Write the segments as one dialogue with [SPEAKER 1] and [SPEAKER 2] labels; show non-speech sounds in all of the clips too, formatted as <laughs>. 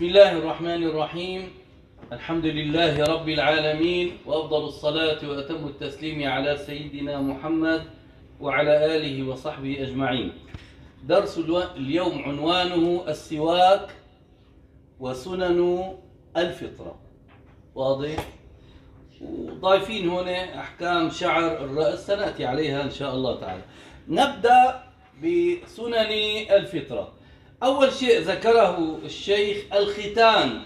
[SPEAKER 1] بسم الله الرحمن الرحيم الحمد لله رب العالمين وأفضل الصلاة وأتم التسليم على سيدنا محمد وعلى آله وصحبه أجمعين درس اليوم عنوانه السواك وسنن الفطرة واضح؟ وضايفين هنا أحكام شعر الرأس سنأتي عليها إن شاء الله تعالى نبدأ بسنن الفطرة أول شيء ذكره الشيخ الختان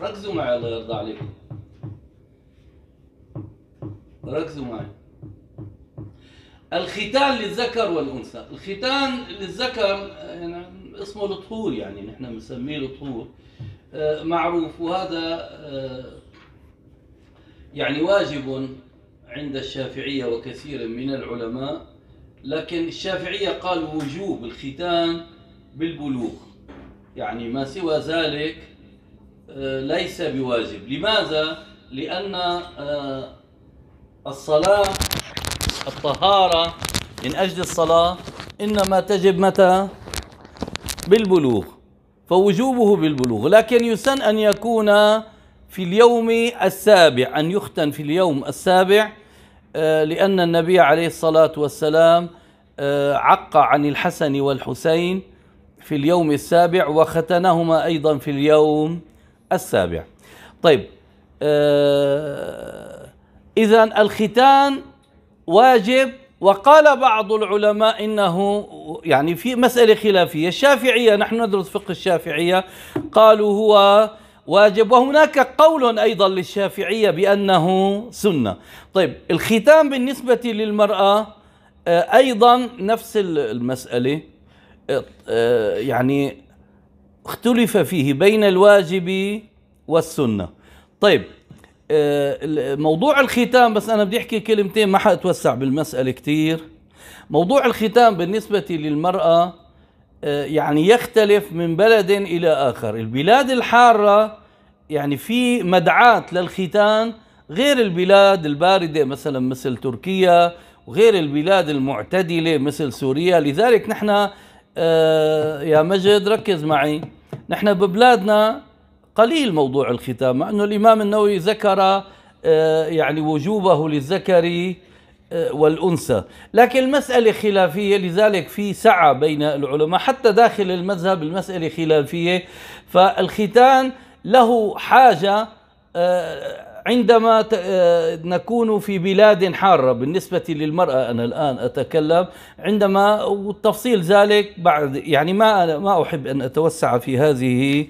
[SPEAKER 1] ركزوا معي الله يرضى عليكم ركزوا معي الختان للذكر والأنثى الختان للذكر يعني اسمه الطهور يعني نحن بنسميه الطهور آه، معروف وهذا آه، يعني واجب عند الشافعية وكثير من العلماء لكن الشافعية قالوا وجوب الختان بالبلوغ يعني ما سوى ذلك آه، ليس بواجب لماذا؟ لأن آه، الصلاة الطهارة من أجل الصلاة إنما تجب متى؟ بالبلوغ فوجوبه بالبلوغ لكن يسن أن يكون في اليوم السابع أن يختن في اليوم السابع آه، لأن النبي عليه الصلاة والسلام عق عن الحسن والحسين في اليوم السابع وختنهما أيضا في اليوم السابع طيب آه، إذا الختان واجب وقال بعض العلماء انه يعني في مساله خلافيه الشافعيه نحن ندرس فقه الشافعيه قالوا هو واجب وهناك قول ايضا للشافعيه بانه سنه طيب الختام بالنسبه للمراه آه، ايضا نفس المساله يعني اختلف فيه بين الواجب والسنة طيب آه، موضوع الختام بس أنا بدي أحكي كلمتين ما حأتوسع بالمسألة كتير موضوع الختام بالنسبة للمرأة آه، يعني يختلف من بلد إلى آخر البلاد الحارة يعني في مدعات للختان غير البلاد الباردة مثلا مثل تركيا وغير البلاد المعتدلة مثل سوريا لذلك نحن آه، يا مجد ركز معي نحن ببلادنا قليل موضوع الختام مع أنه الإمام النووي ذكر آه، يعني وجوبه للذكر آه، والأنثى لكن المسألة خلافية لذلك في سعة بين العلماء حتى داخل المذهب المسألة خلافية فالختان له حاجة عندما آه، نكون في بلاد حارة بالنسبة للمرأة أنا الآن أتكلم عندما والتفصيل ذلك بعد يعني ما ما أحب أن أتوسع في هذه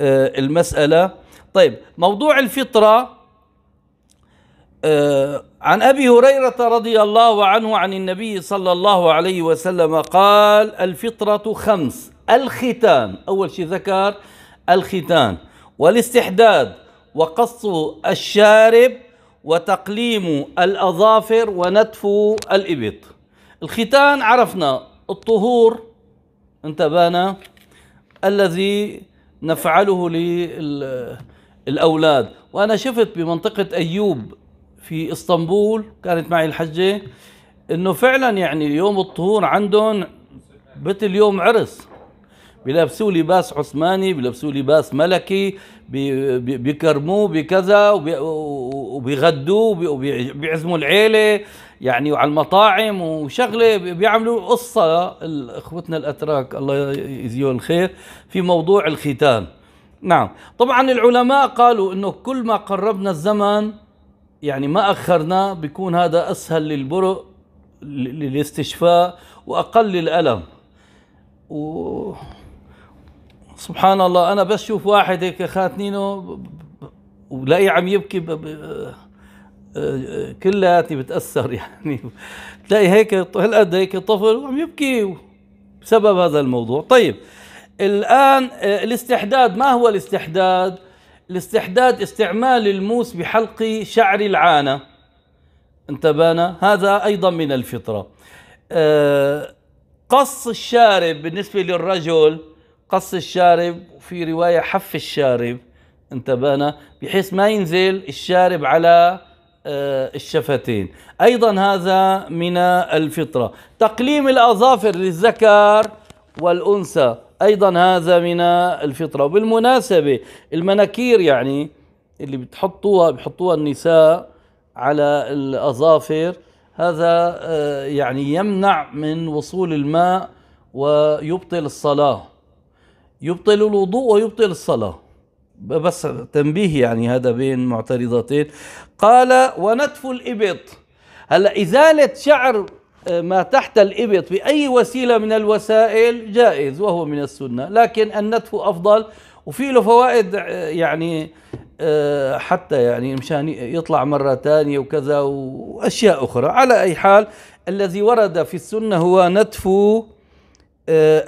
[SPEAKER 1] آه، المسألة طيب موضوع الفطرة آه، عن أبي هريرة رضي الله عنه عن النبي صلى الله عليه وسلم قال الفطرة خمس الختان أول شيء ذكر الختان والاستحداد وقص الشارب وتقليم الأظافر ونتف الإبط الختان عرفنا الطهور انتبهنا الذي نفعله للأولاد وأنا شفت بمنطقة أيوب في اسطنبول كانت معي الحجة انه فعلا يعني يوم الطهور عندهم بيت اليوم عرس بيلبسوه لباس عثماني بيلبسوه لباس ملكي بيكرموه بكذا وبيغدوه وبيعزموا العيله يعني وعلى المطاعم وشغله بيعملوا قصه اخوتنا الاتراك الله يجزيهم الخير في موضوع الختان نعم طبعا العلماء قالوا انه كل ما قربنا الزمن يعني ما اخرناه بيكون هذا اسهل للبرق للاستشفاء واقل الالم و سبحان الله انا بس شوف واحد هيك خاتنينه ولاقيه عم يبكي آه، آه، كلياتي بتاثر <laughs> يعني تلاقي هيك هالقد هيك طفل وعم يبكي بسبب هذا الموضوع طيب الان آه، الاستحداد ما هو الاستحداد الاستحداد استعمال الموس بحلق شعر العانه انتبهنا هذا ايضا من الفطره قص الشارب بالنسبه للرجل قص الشارب وفي رواية حف الشارب انتبهنا بحيث ما ينزل الشارب على آه، الشفتين أيضا هذا من الفطرة تقليم الأظافر للذكر والأنثى أيضا هذا من الفطرة وبالمناسبة المناكير يعني اللي بتحطوها بحطوها النساء على الأظافر هذا آه، يعني يمنع من وصول الماء ويبطل الصلاه يبطل الوضوء ويبطل الصلاة بس تنبيه يعني هذا بين معترضتين قال ونتف الإبط هلا إزالة شعر آه، ما تحت الإبط بأي وسيلة من الوسائل جائز وهو من السنة لكن النتف أفضل وفي له فوائد آه، يعني آه، حتى يعني مشان يطلع مرة ثانية وكذا وأشياء أخرى على أي حال الذي ورد في السنة هو نتف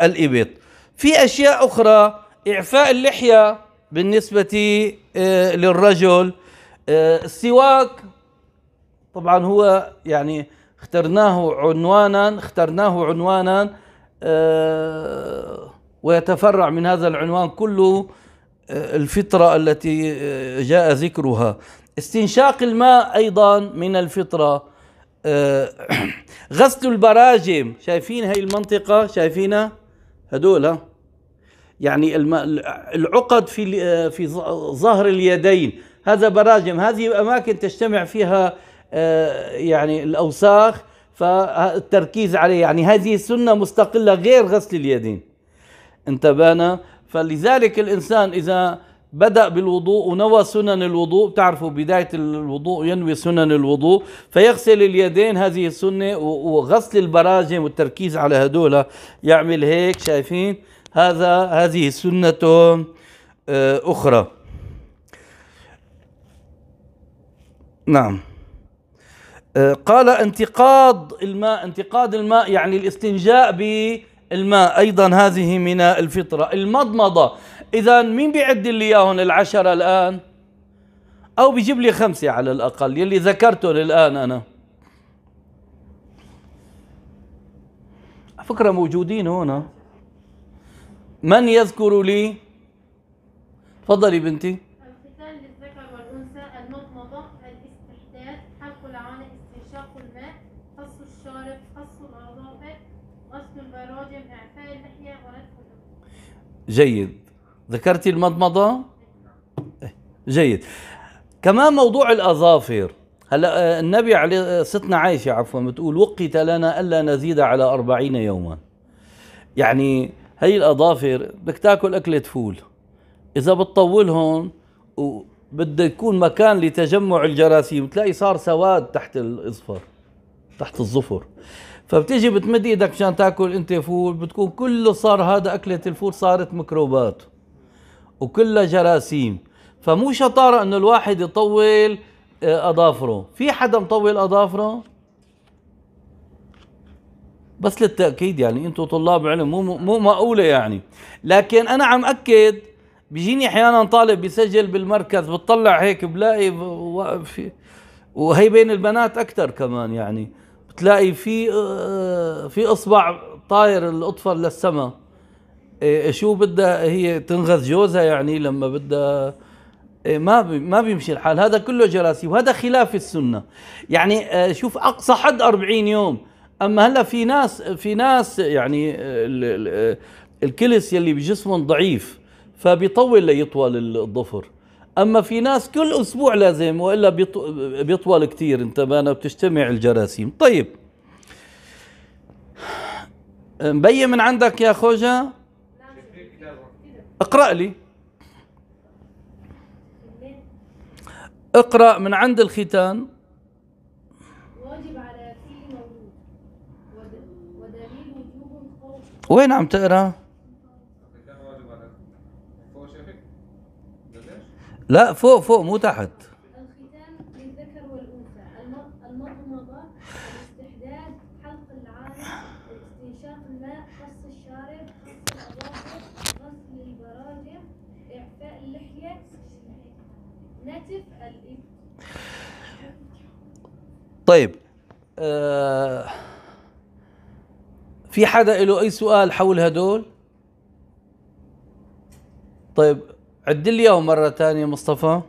[SPEAKER 1] الإبط في اشياء اخرى اعفاء اللحيه بالنسبه آه، للرجل آه، السواك طبعا هو يعني اخترناه عنوانا اخترناه عنوانا آه، ويتفرع من هذا العنوان كله الفطرة التي جاء ذكرها استنشاق الماء أيضا من الفطرة <clears throat> غسل البراجم شايفين هاي المنطقة شايفينها هدول يعني العقد في في ظهر اليدين هذا براجم هذه اماكن تجتمع فيها آه، يعني الاوساخ فالتركيز عليه يعني هذه سنه مستقله غير غسل اليدين انتبهنا فلذلك الانسان اذا بدأ بالوضوء ونوى سنن الوضوء بتعرفوا بداية الوضوء ينوي سنن الوضوء فيغسل اليدين هذه السنة وغسل البراجم والتركيز على هدول يعمل هيك شايفين هذا هذه سنة آه، أخرى نعم آه، قال انتقاض الماء انتقاض الماء يعني الاستنجاء بالماء أيضا هذه من الفطرة المضمضة اذا مين بيعد لي اياهم العشره الان؟ او بيجيب لي خمسه على الاقل يلي ذكرتهم الان انا. فكره موجودين هون من يذكر لي؟ تفضلي بنتي. جيد ذكرت المضمضة؟ إيه، جيد كمان موضوع الأظافر هلا آه، النبي عليه آه، ستنا عائشة عفوا بتقول وقت لنا ألا نزيد على أربعين يوما يعني هي الأظافر بدك تاكل أكلة فول إذا بتطولهم وبده يكون مكان لتجمع الجراثيم بتلاقي صار سواد تحت الأظفر تحت الظفر فبتيجي بتمد ايدك مشان تاكل انت فول بتكون كله صار هذا اكله الفول صارت ميكروبات وكلها جراثيم فمو شطاره انه الواحد يطول آه، اظافره في حدا مطول اظافره بس للتاكيد يعني انتم طلاب علم مو مو معقوله يعني لكن انا عم اكد بيجيني احيانا طالب بيسجل بالمركز بتطلع هيك بلاقي في وهي بين البنات اكثر كمان يعني بتلاقي في آه، في اصبع طاير الاطفال للسماء إيه،, إيه شو بدها هي تنغذ جوزها يعني لما بدها إيه ما ما بيمشي الحال هذا كله جراسي وهذا خلاف السنه يعني إيه، شوف اقصى حد 40 يوم اما هلا في ناس في ناس يعني إيه، الكلس يلي بجسمهم ضعيف فبيطول ليطول الظفر اما في ناس كل اسبوع لازم والا بيطول كثير انت ما بتجتمع الجراثيم طيب مبين من عندك يا خوجه اقرأ لي اقرأ من عند الختان واجب على مولود ودليل وين عم تقرأ؟ لا فوق فوق مو تحت طيب آه في حدا له اي سؤال حول هدول طيب عد لي اياهم مره ثانيه مصطفى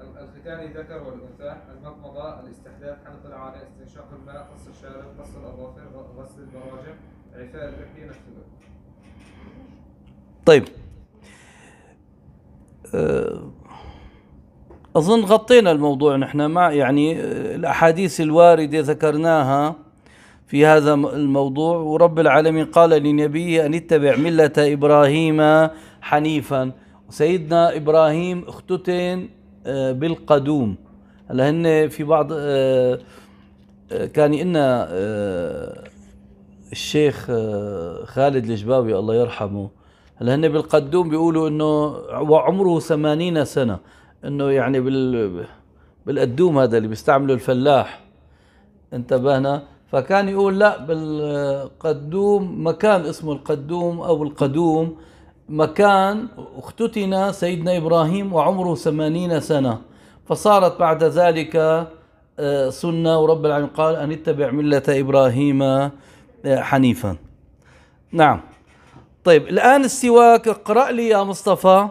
[SPEAKER 1] الختان ذكر والانثى المضمضه الاستحداث حلق العانه استنشاق الماء قص الشارب قص الاظافر غسل البراجم عفاء اللحيه نفسه طيب آه اظن غطينا الموضوع نحن مع يعني آه، الاحاديث الوارده ذكرناها في هذا الموضوع ورب العالمين قال لنبيه ان اتبع مله ابراهيم حنيفا سيدنا ابراهيم اختتن آه، بالقدوم هلا هن في بعض آه، كان إن الشيخ خالد الجباوي الله يرحمه هلا هن بالقدوم بيقولوا انه وعمره ثمانين سنه انه يعني بال بالقدوم هذا اللي بيستعمله الفلاح انتبهنا فكان يقول لا بالقدوم مكان اسمه القدوم او القدوم مكان اختتن سيدنا ابراهيم وعمره ثمانين سنه فصارت بعد ذلك آه، سنه ورب العالمين قال ان اتبع مله ابراهيم آه، حنيفا نعم طيب الان السواك اقرا لي يا مصطفى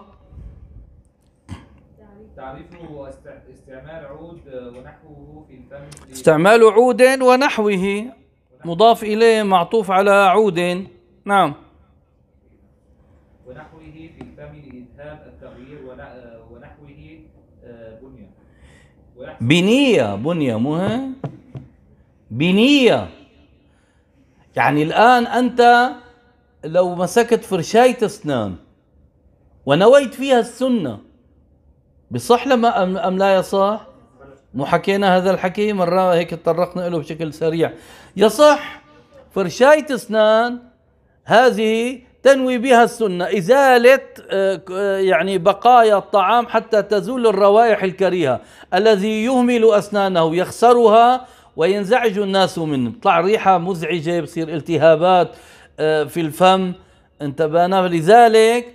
[SPEAKER 1] استعمال عود آه، ونحوه في الفن استعمال عود ونحوه مضاف إليه معطوف على عود نعم ونحوه في الفم لإذهاب التغيير آه، ونحوه آه، بنية بنية بنية مو بنية يعني الآن أنت لو مسكت فرشاية أسنان ونويت فيها السنة بصح لما أم, لا يصح حكينا هذا الحكي مرة هيك تطرقنا له بشكل سريع يصح فرشاية اسنان هذه تنوي بها السنة إزالة آه، آه، يعني بقايا الطعام حتى تزول الروائح الكريهة الذي يهمل أسنانه يخسرها وينزعج الناس منه بطلع ريحة مزعجة بصير التهابات آه، في الفم انتبهنا لذلك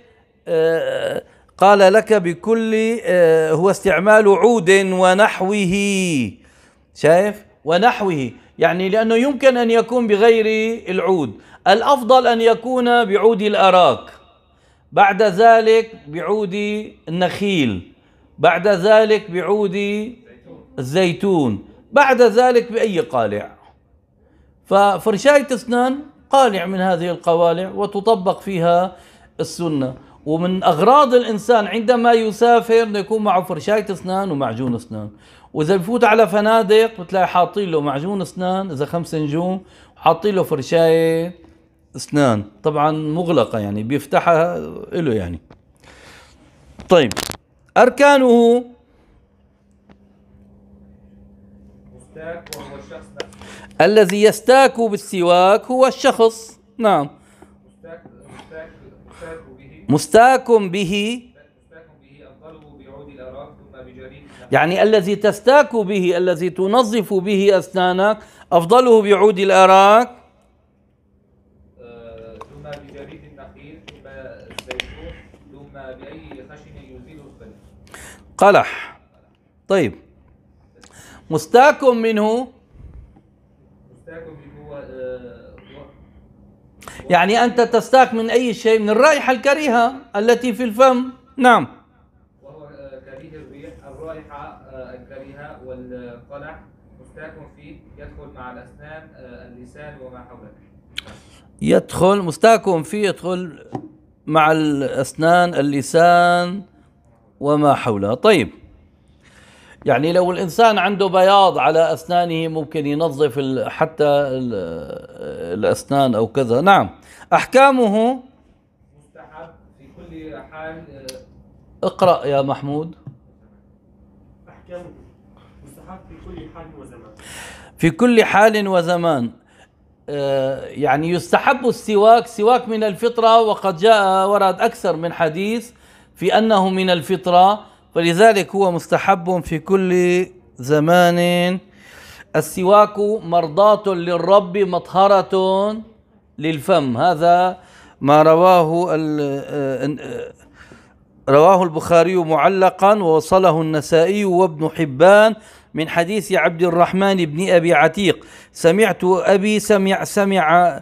[SPEAKER 1] قال لك بكل آه، هو استعمال عود ونحوه شايف ونحوه يعني لأنه يمكن أن يكون بغير العود الأفضل أن يكون بعود الأراك بعد ذلك بعود النخيل بعد ذلك بعود الزيتون بعد ذلك بأي قالع ففرشاية اسنان قالع من هذه القوالع وتطبق فيها السنه ومن اغراض الانسان عندما يسافر انه يكون معه فرشايه اسنان ومعجون اسنان واذا بفوت على فنادق بتلاقي حاطين له معجون اسنان اذا خمس نجوم وحاطين له فرشايه اسنان طبعا مغلقه يعني بيفتحها له يعني طيب اركانه الذي يستاك بالسواك هو الشخص نعم مستاك مستاك مستاك مستاك به يعني الذي تستاك به الذي تنظف به أسنانك أفضله بعود الأراك ثم بجريد النخيل ثم الزيتون ثم بأي خشن يزيل الخلف قلح طيب مستاك منه مستاك منه يعني أنت تستاك من أي شيء من الرائحة الكريهة التي في الفم نعم وهو آه، كريه الريح الرائحة آه، الكريهة والقلع آه، مستاك فيه يدخل مع الأسنان اللسان وما حوله يدخل مستاك فيه يدخل مع الأسنان اللسان وما حولها طيب يعني لو الانسان عنده بياض على اسنانه ممكن ينظف حتى الاسنان او كذا نعم احكامه مستحب في كل حال آه، اقرا يا محمود احكامه مستحب في كل حال وزمان في كل حال وزمان آه، يعني يستحب السواك سواك من الفطرة وقد جاء ورد أكثر من حديث في أنه من الفطرة فلذلك هو مستحب في كل زمان السواك مرضاة للرب مطهرة للفم هذا ما رواه رواه البخاري معلقا ووصله النسائي وابن حبان من حديث عبد الرحمن بن أبي عتيق سمعت أبي سمع سمع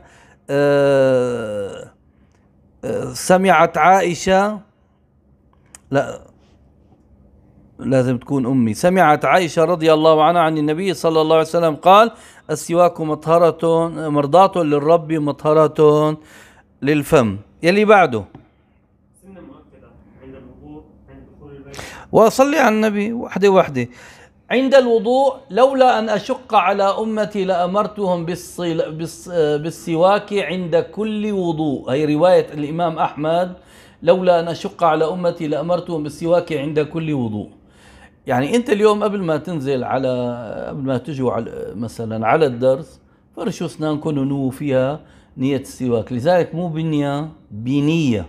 [SPEAKER 1] آه، آه، سمعت عائشة لا لازم تكون أمي سمعت عائشة رضي الله عنها عن النبي صلى الله عليه وسلم قال السواك مطهرة مرضاة للرب مطهرة للفم يلي بعده وأصلي على النبي وحدة وحدة عند الوضوء لولا أن أشق على أمتي لأمرتهم بالسواك عند كل وضوء هي رواية الإمام أحمد لولا أن أشق على أمتي لأمرتهم بالسواك عند كل وضوء يعني انت اليوم قبل ما تنزل على قبل ما تجوا على مثلا على الدرس فرشوا اسنانكم ونووا فيها نية السواك لذلك مو بنية بنية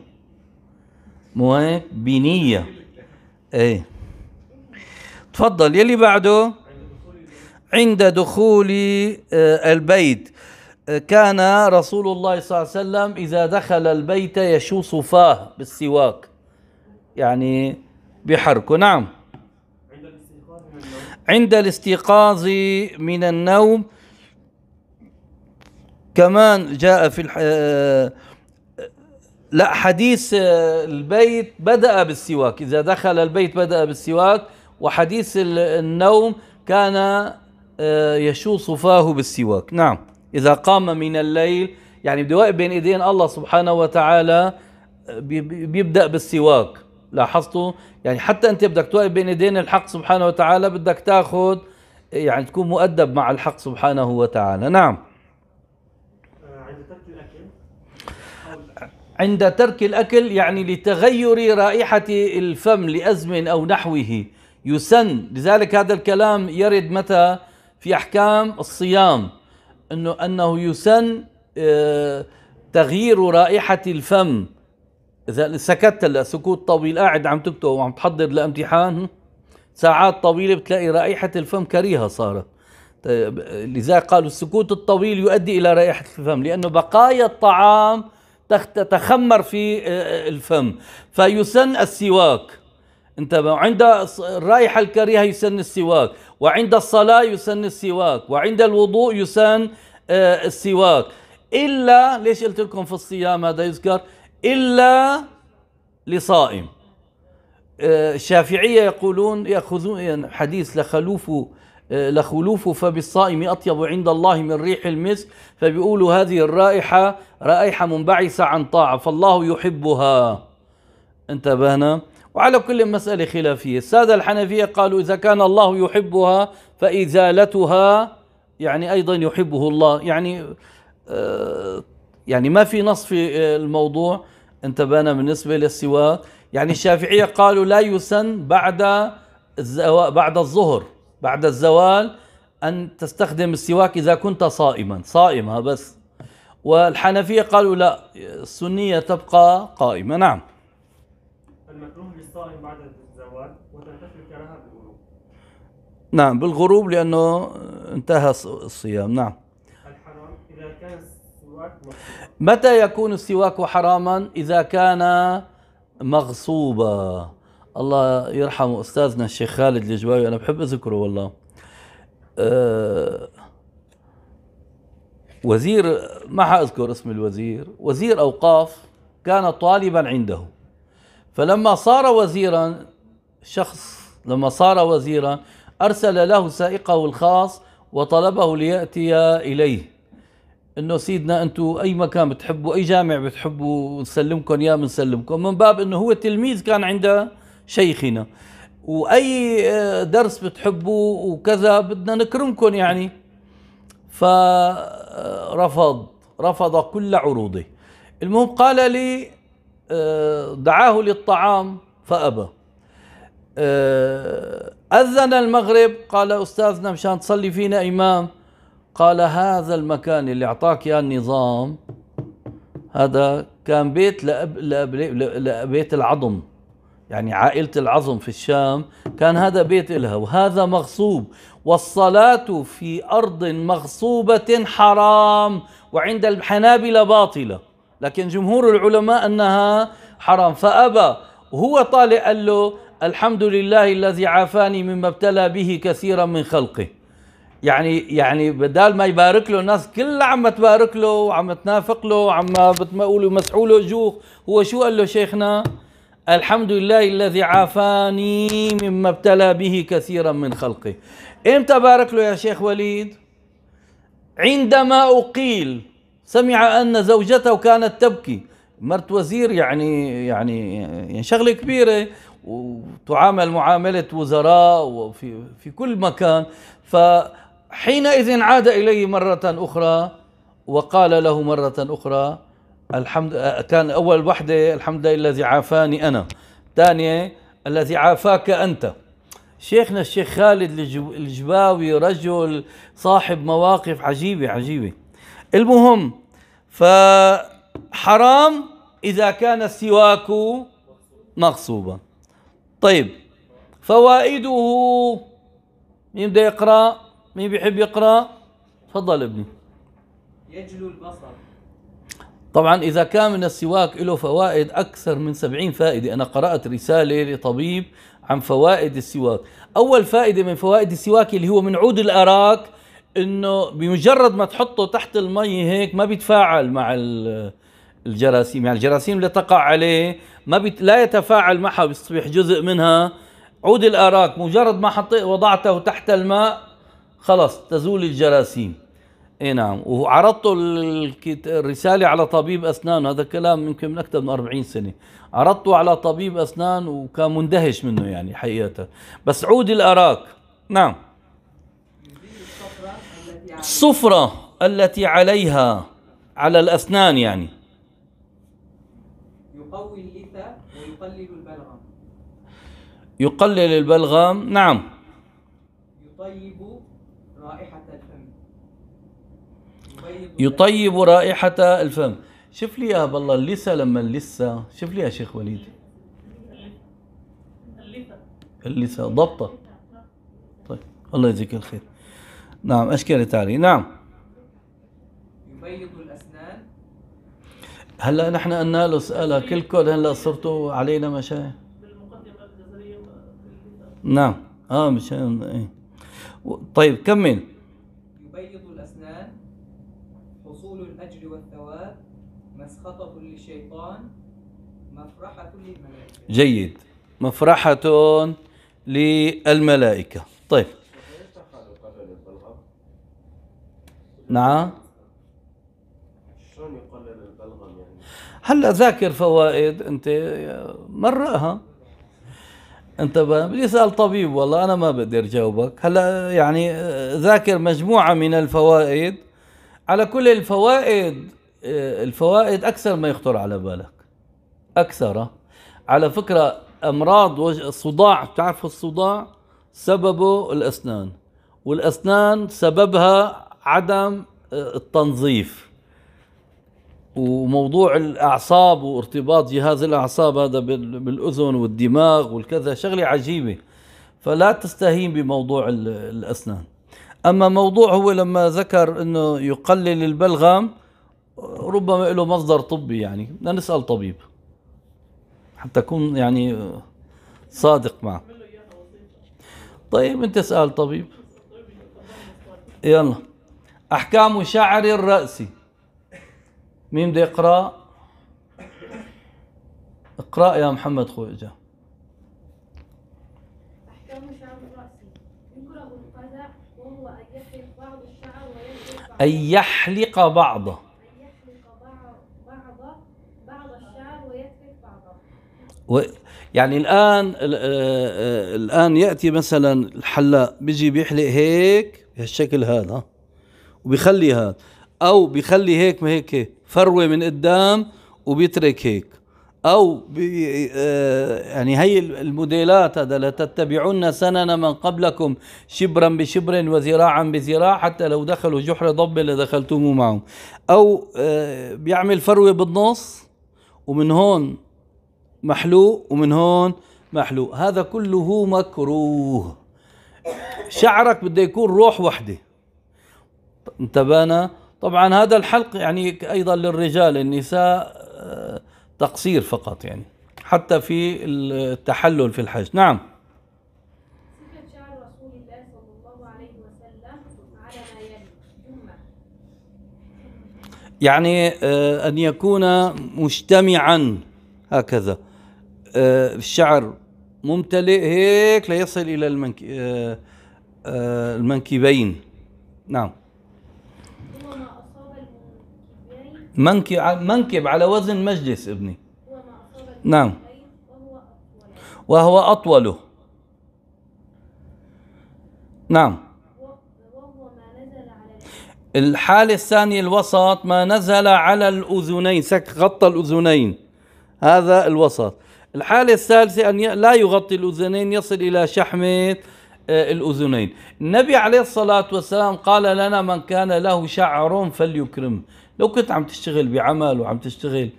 [SPEAKER 1] مو هيك بنية ايه تفضل يلي بعده عند دخول آه، البيت آه، كان رسول الله صلى الله عليه وسلم إذا دخل البيت يشوص فاه بالسواك يعني بحركه نعم عند الاستيقاظ من النوم كمان جاء في الح... آه، لا حديث آه، البيت بدأ بالسواك إذا دخل البيت بدأ بالسواك وحديث النوم كان آه، يشوص فاه بالسواك نعم إذا قام من الليل يعني بدواء بين إيدين الله سبحانه وتعالى بيبدأ بالسواك لاحظتوا يعني حتى انت بدك توقف بين ايدين الحق سبحانه وتعالى بدك تاخذ يعني تكون مؤدب مع الحق سبحانه وتعالى نعم عند ترك الأكل يعني لتغير رائحة الفم لأزم أو نحوه يسن لذلك هذا الكلام يرد متى في أحكام الصيام أنه, أنه يسن آه، تغيير رائحة الفم اذا سكت هلا سكوت طويل قاعد عم تكتب وعم تحضر لامتحان ساعات طويله بتلاقي رائحه الفم كريهه صارت لذا قالوا السكوت الطويل يؤدي الى رائحه الفم لانه بقايا الطعام تخمر في آه، الفم فيسن السواك انت عند الرائحة الكريهة يسن السواك وعند الصلاة يسن السواك وعند الوضوء يسن آه، السواك إلا ليش قلت لكم في الصيام هذا يذكر إلا لصائم آه، الشافعية يقولون يأخذون يعني حديث لخلوف آه، لخلوف فبالصائم أطيب عند الله من ريح المسك فبيقولوا هذه الرائحة رائحة منبعثة عن طاعة فالله يحبها انتبهنا وعلى كل مسألة خلافية السادة الحنفية قالوا إذا كان الله يحبها فإزالتها يعني أيضا يحبه الله يعني آه، يعني ما في نص في آه، الموضوع انتبهنا بالنسبة للسواك يعني الشافعية قالوا لا يسن بعد بعد الظهر بعد الزوال أن تستخدم السواك إذا كنت صائما صائمة بس والحنفية قالوا لا السنية تبقى قائمة نعم المكروه للصائم بعد الزوال وتنتفي الكراهة بالغروب نعم بالغروب لأنه انتهى الصيام نعم متى يكون السواك حراما إذا كان مغصوبا الله يرحمه أستاذنا الشيخ خالد الجواوي أنا بحب أذكره والله أه، وزير ما حأذكر اسم الوزير وزير أوقاف كان طالبا عنده فلما صار وزيرا شخص لما صار وزيرا أرسل له سائقه الخاص وطلبه ليأتي إليه انه سيدنا انتم اي مكان بتحبوا اي جامع بتحبوا نسلمكم اياه بنسلمكم من باب انه هو تلميذ كان عند شيخنا واي آه، درس بتحبوا وكذا بدنا نكرمكم يعني فرفض آه، رفض كل عروضه المهم قال لي آه، دعاه للطعام فابى اذن المغرب قال استاذنا مشان تصلي فينا امام قال هذا المكان اللي اعطاك اياه النظام هذا كان بيت لأب لأب لبيت العظم يعني عائلة العظم في الشام كان هذا بيت إلها وهذا مغصوب والصلاة في أرض مغصوبة حرام وعند الحنابلة باطلة لكن جمهور العلماء أنها حرام فأبى وهو طالع قال له الحمد لله الذي عافاني مما ابتلى به كثيرا من خلقه يعني يعني بدال ما يبارك له الناس كلها عم تبارك له وعم تنافق له وعم بتقول يمسحوا له جوخ هو شو قال له شيخنا الحمد لله الذي عافاني مما ابتلى به كثيرا من خلقه امتى بارك له يا شيخ وليد عندما أقيل سمع أن زوجته كانت تبكي مرت وزير يعني يعني يعني شغله كبيره وتعامل معامله وزراء وفي في كل مكان ف حينئذ عاد إليه مرة أخرى وقال له مرة أخرى الحمد كان أول وحدة الحمد لله الذي عافاني أنا ثانية الذي عافاك أنت شيخنا الشيخ خالد الجباوي رجل صاحب مواقف عجيبة عجيبة المهم فحرام إذا كان السواك مغصوبا طيب فوائده مين بده يقرأ مين بيحب يقرا تفضل ابني يجلو البصر طبعا اذا كان من السواك له فوائد اكثر من 70 فائده انا قرات رساله لطبيب عن فوائد السواك اول فائده من فوائد السواك اللي هو من عود الاراك انه بمجرد ما تحطه تحت المي هيك ما بيتفاعل مع الجراثيم يعني الجراثيم اللي تقع عليه ما بيت لا يتفاعل معها بيصبح جزء منها عود الاراك مجرد ما حطيت وضعته تحت الماء خلاص تزول الجراثيم اي نعم وعرضت الرسالة على طبيب أسنان هذا كلام يمكن من أكثر من 40 سنة عرضته على طبيب أسنان وكان مندهش منه يعني حقيقة بس عود الأراك نعم الصفرة التي عليها على الأسنان يعني يقوي الإثى ويقلل البلغم يقلل البلغم نعم يطيب رائحة الفم يطيب, يطيب رائحة الفم شوف لي يا بالله اللسة لما اللسة شوف لي يا شيخ وليد اللسة ضبطة طيب الله يجزيك الخير نعم أشكرت تعالي نعم يبيض الأسنان هلا نحن قلنا له اسألها كلكم هلا صرتوا علينا مشايخ بالمقدمة الجزرية نعم اه مشان ايه طيب كمل يبيض الأسنان حصول الأجر والثواب مسخطة للشيطان مفرحة للملائكة جيد مفرحة للملائكة طيب نعم يعني؟ هلا ذاكر فوائد انت مرقها انت بدي اسال طبيب والله انا ما بقدر جاوبك هلا يعني آه، ذاكر مجموعه من الفوائد على كل الفوائد آه، الفوائد اكثر ما يخطر على بالك اكثر آه. على فكره امراض الصداع بتعرفوا الصداع سببه الاسنان والاسنان سببها عدم التنظيف وموضوع الاعصاب وارتباط جهاز الاعصاب هذا بالاذن والدماغ والكذا شغله عجيبه فلا تستهين بموضوع الاسنان اما موضوع هو لما ذكر انه يقلل البلغم ربما له مصدر طبي يعني بدنا نسال طبيب حتى اكون يعني صادق معه طيب انت اسال طبيب يلا احكام شعر الراسي مين بده يقرأ اقرأ يا محمد خوجة اجا شعر الرأس وهو أن يحلق بعض الشعر أن يحلق بعضه بعض الشعر بعضه و... يعني الآن آه، آه، الآن يأتي مثلا الحلاق بيجي بيحلق هيك بهالشكل هذا وبيخلي هذا أو بيخلي هيك ما هيك فروه من قدام وبيترك هيك او آه، يعني هي الموديلات هذا لتتبعن سنن من قبلكم شبرا بشبر وذراعا بذراع حتى لو دخلوا جحر ضب لدخلتموه معهم او آه، بيعمل فروه بالنص ومن هون محلوق ومن هون محلوق هذا كله مكروه شعرك بده يكون روح وحده انتبهنا طبعا هذا الحلق يعني ايضا للرجال النساء آه، تقصير فقط يعني حتى في التحلل في الحج نعم يعني آه، أن يكون مجتمعا هكذا آه، الشعر ممتلئ هيك ليصل إلى المنك... المنكبين نعم منكب على وزن مجلس ابني نعم وهو أطوله نعم الحالة الثانية الوسط ما نزل على الأذنين سك غطى الأذنين هذا الوسط الحالة الثالثة أن لا يغطي الأذنين يصل إلى شحمة آه، الأذنين النبي عليه الصلاة والسلام قال لنا من كان له شعر فليكرمه لو كنت عم تشتغل بعمل وعم تشتغل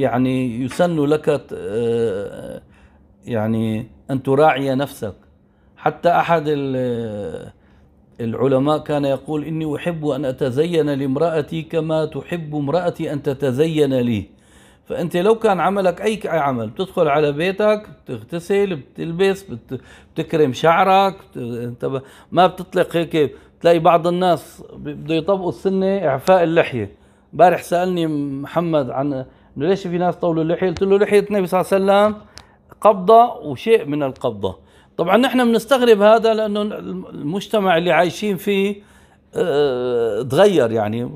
[SPEAKER 1] يعني يسن لك آه، يعني أن تراعي نفسك حتى أحد العلماء كان يقول إني أحب أن أتزين لامرأتي كما تحب امرأتي أن تتزين لي فأنت لو كان عملك أي عمل بتدخل على بيتك بتغتسل بتلبس بتكرم شعرك ما بتطلق هيك تلاقي بعض الناس بده يطبقوا السنه اعفاء اللحيه امبارح سالني محمد عن انه ليش في ناس طولوا اللحيه قلت له لحيه النبي صلى الله عليه وسلم قبضه وشيء من القبضه طبعا نحن بنستغرب هذا لانه المجتمع اللي عايشين فيه آه، تغير يعني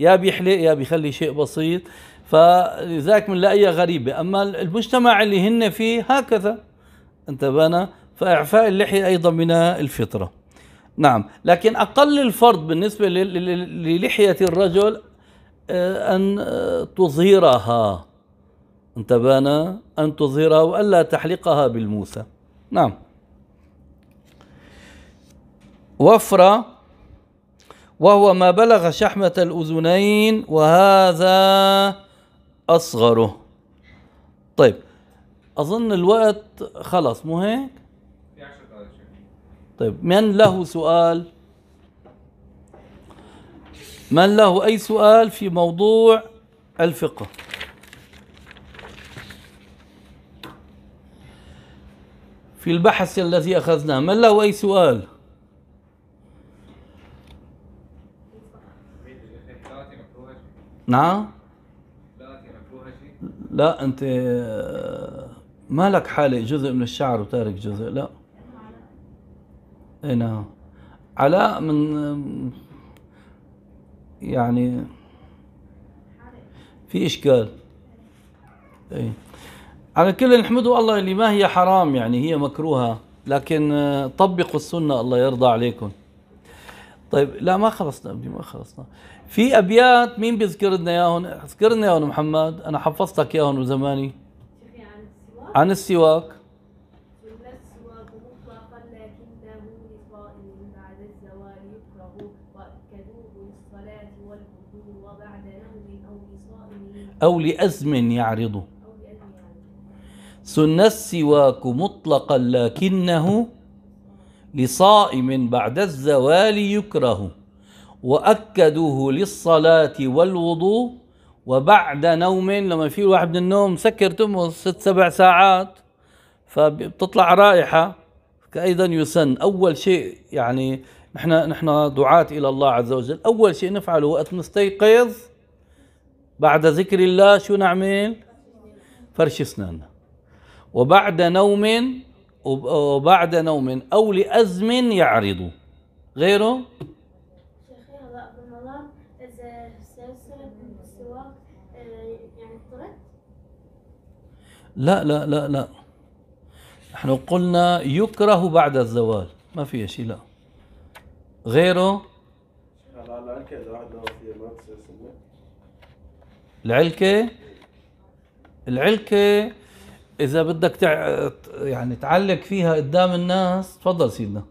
[SPEAKER 1] يا بيحلق يا بيخلي شيء بسيط فلذلك بنلاقيها غريبه اما المجتمع اللي هن فيه هكذا انتبهنا فاعفاء اللحيه ايضا من الفطره نعم لكن أقل الفرض بالنسبة للحية الرجل آه، أن آه، تظهرها انتبهنا أن تظهرها وألا تحلقها بالموسى نعم وفرة وهو ما بلغ شحمة الأذنين وهذا أصغره طيب أظن الوقت خلص مو هيك طيب من له سؤال من له أي سؤال في موضوع الفقه في البحث الذي أخذناه من له أي سؤال نعم لا أنت آه، مالك حالة جزء من الشعر وتارك جزء لا إيه، نعم علاء من يعني في إشكال أي. على كل نحمده الله اللي ما هي حرام يعني هي مكروهة لكن آه، طبقوا السنة الله يرضى عليكم طيب لا ما خلصنا ابني ما خلصنا في ابيات مين بيذكر لنا اياهم؟ اذكر لنا اياهم محمد انا حفظتك اياهم وزماني عن السواك أو لأزم يعرضه سن السواك مطلقا لكنه لصائم بعد الزوال يكره وأكدوه للصلاة والوضوء وبعد نوم لما في واحد من النوم سكر تمه ست سبع ساعات فبتطلع رائحة أيضا يسن أول شيء يعني نحن نحن دعاة إلى الله عز وجل أول شيء نفعله وقت نستيقظ بعد ذكر الله شو نعمل فرش اسناننا وبعد نوم وبعد نوم او لازم يعرض غيره لا لا لا لا نحن قلنا يكره بعد الزوال ما في شيء لا غيره العلكة العلكة إذا بدك تع... يعني تعلق فيها قدام الناس تفضل سيدنا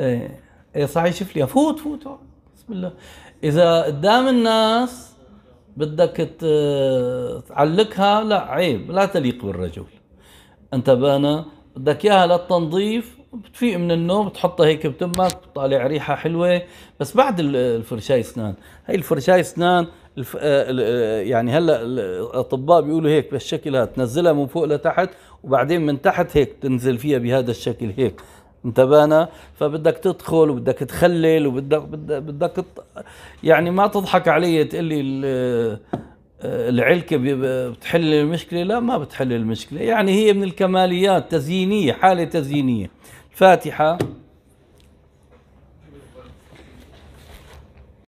[SPEAKER 1] إيه إيه صحيح شوف لي فوت فوت بسم الله إذا قدام الناس بدك تعلقها لا عيب لا تليق بالرجل أنت بانا بدك إياها للتنظيف بتفيق من النوم بتحطها هيك بتمك بتطالع ريحة حلوة بس بعد الفرشاة أسنان هي الفرشاة أسنان الف... آه، آه، يعني هلا الاطباء بيقولوا هيك بالشكل هذا تنزلها من فوق لتحت وبعدين من تحت هيك تنزل فيها بهذا الشكل هيك انتبهنا فبدك تدخل وبدك تخلل وبدك بدك, بدك يعني ما تضحك علي تقول لي آه، العلكة بتحل المشكلة لا ما بتحل المشكلة يعني هي من الكماليات تزيينية حالة تزيينية الفاتحة